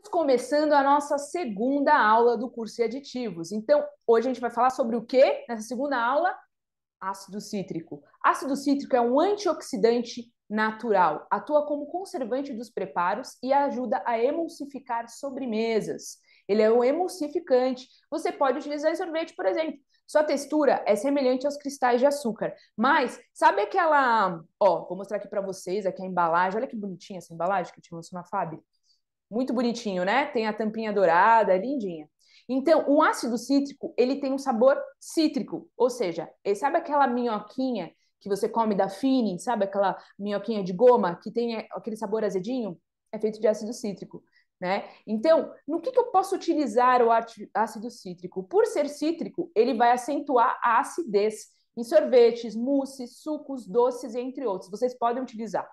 Estamos começando a nossa segunda aula do curso de aditivos. Então, hoje a gente vai falar sobre o que nessa segunda aula? Ácido cítrico. Ácido cítrico é um antioxidante natural, atua como conservante dos preparos e ajuda a emulsificar sobremesas. Ele é um emulsificante. Você pode utilizar em sorvete, por exemplo. Sua textura é semelhante aos cristais de açúcar. Mas, sabe aquela. Ó, vou mostrar aqui para vocês, aqui a embalagem. Olha que bonitinha essa embalagem que eu te mostro na Fábio. Muito bonitinho, né? Tem a tampinha dourada, é lindinha. Então, o ácido cítrico, ele tem um sabor cítrico, ou seja, sabe aquela minhoquinha que você come da Fini, sabe aquela minhoquinha de goma que tem é, aquele sabor azedinho? É feito de ácido cítrico, né? Então, no que, que eu posso utilizar o ácido cítrico? Por ser cítrico, ele vai acentuar a acidez em sorvetes, mousses, sucos, doces, entre outros. Vocês podem utilizar,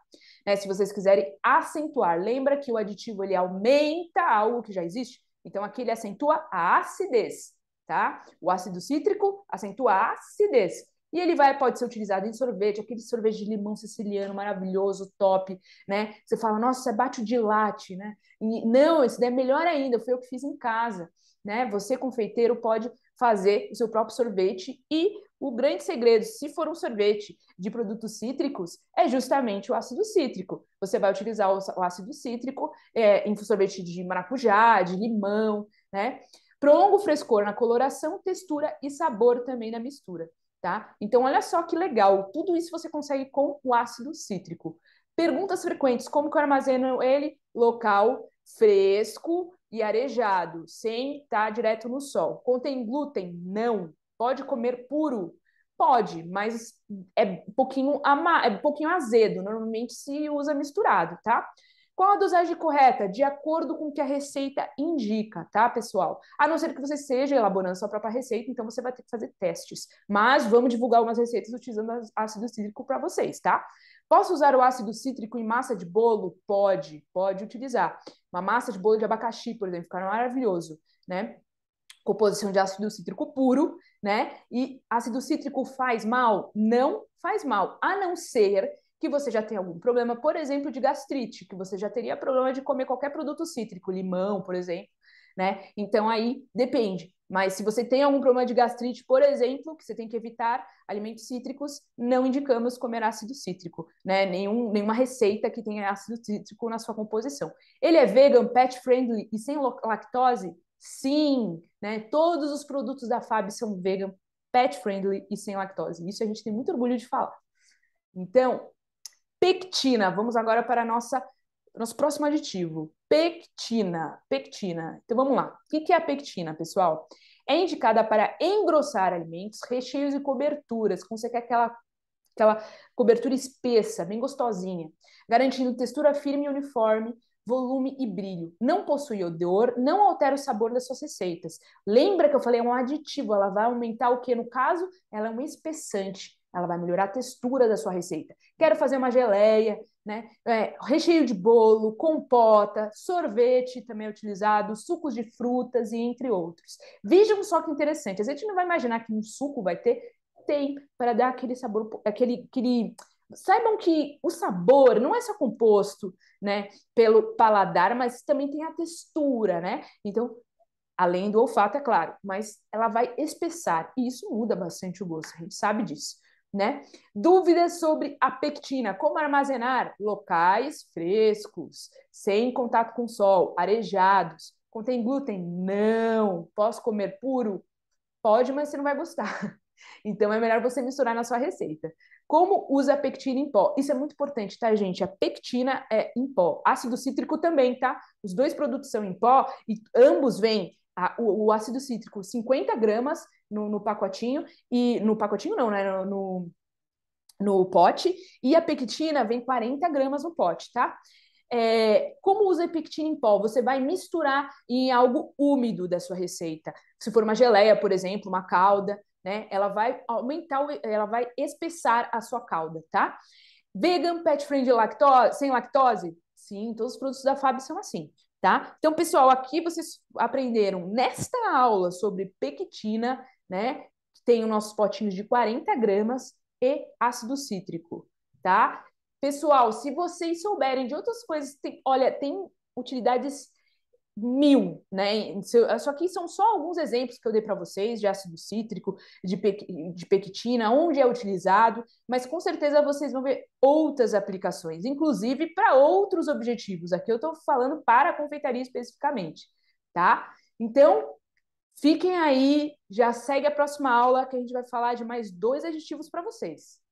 né, se vocês quiserem acentuar. Lembra que o aditivo ele aumenta algo que já existe? Então aqui ele acentua a acidez, tá? O ácido cítrico acentua a acidez. E ele vai, pode ser utilizado em sorvete, aquele sorvete de limão siciliano maravilhoso, top, né? Você fala, nossa, você bate o de latte, né? E, não, esse daí é melhor ainda, foi o que fiz em casa, né? Você, confeiteiro, pode fazer o seu próprio sorvete e o grande segredo, se for um sorvete de produtos cítricos, é justamente o ácido cítrico. Você vai utilizar o ácido cítrico é, em sorvete de maracujá, de limão, né? o frescor na coloração, textura e sabor também na mistura, tá? Então, olha só que legal, tudo isso você consegue com o ácido cítrico. Perguntas frequentes, como que eu armazeno ele? Local fresco, e arejado, sem estar tá direto no sol. Contém glúten? Não. Pode comer puro? Pode, mas é um pouquinho, ama... é um pouquinho azedo. Normalmente se usa misturado, tá? Qual a dosagem correta? De acordo com o que a receita indica, tá, pessoal? A não ser que você seja elaborando sua própria receita, então você vai ter que fazer testes. Mas vamos divulgar umas receitas utilizando ácido cítrico para vocês, tá? Posso usar o ácido cítrico em massa de bolo? Pode, pode utilizar. Uma massa de bolo de abacaxi, por exemplo, fica maravilhoso, né? Composição de ácido cítrico puro, né? E ácido cítrico faz mal? Não faz mal, a não ser que você já tenha algum problema, por exemplo, de gastrite, que você já teria problema de comer qualquer produto cítrico, limão, por exemplo, né? Então aí depende. Mas se você tem algum problema de gastrite, por exemplo, que você tem que evitar alimentos cítricos, não indicamos comer ácido cítrico, né? Nenhum, nenhuma receita que tenha ácido cítrico na sua composição. Ele é vegan, pet friendly e sem lactose? Sim, né? Todos os produtos da FAB são vegan, pet friendly e sem lactose. Isso a gente tem muito orgulho de falar. Então, pectina, vamos agora para a nossa nosso próximo aditivo, pectina. Pectina. Então vamos lá. O que é a pectina, pessoal? É indicada para engrossar alimentos, recheios e coberturas. Como você quer aquela, aquela cobertura espessa, bem gostosinha, garantindo textura firme e uniforme, volume e brilho. Não possui odor, não altera o sabor das suas receitas. Lembra que eu falei é um aditivo, ela vai aumentar o que no caso? Ela é um espessante ela vai melhorar a textura da sua receita. Quero fazer uma geleia, né? É, recheio de bolo, compota, sorvete também é utilizado, sucos de frutas e entre outros. Vejam só que interessante, a gente não vai imaginar que um suco vai ter, tem para dar aquele sabor, aquele, aquele saibam que o sabor não é só composto, né, pelo paladar, mas também tem a textura, né? Então, além do olfato, é claro, mas ela vai espessar e isso muda bastante o gosto, a gente sabe disso né? Dúvidas sobre a pectina, como armazenar locais frescos, sem contato com sol, arejados. Contém glúten? Não. Posso comer puro? Pode, mas você não vai gostar. Então é melhor você misturar na sua receita. Como usa a pectina em pó? Isso é muito importante, tá, gente? A pectina é em pó. Ácido cítrico também, tá? Os dois produtos são em pó e ambos vêm a, o, o, ácido cítrico 50 gramas no, no, pacotinho, e no pacotinho não, né? No, no, no, pote, e a pectina vem 40 gramas no pote, tá? É, como usa pectina em pó? Você vai misturar em algo úmido da sua receita. Se for uma geleia, por exemplo, uma calda, né? Ela vai aumentar, ela vai espessar a sua calda, tá? Vegan, pet friendly, lactose, sem lactose? Sim, todos os produtos da FAB são assim tá? Então, pessoal, aqui vocês aprenderam nesta aula sobre pectina, né? Tem os nossos potinhos de 40 gramas e ácido cítrico, tá? Pessoal, se vocês souberem de outras coisas, tem, olha, tem utilidades mil, né? Só que são só alguns exemplos que eu dei para vocês de ácido cítrico, de, pe de pectina, onde é utilizado, mas com certeza vocês vão ver outras aplicações, inclusive para outros objetivos. Aqui eu estou falando para a confeitaria especificamente, tá? Então, fiquem aí, já segue a próxima aula que a gente vai falar de mais dois aditivos para vocês.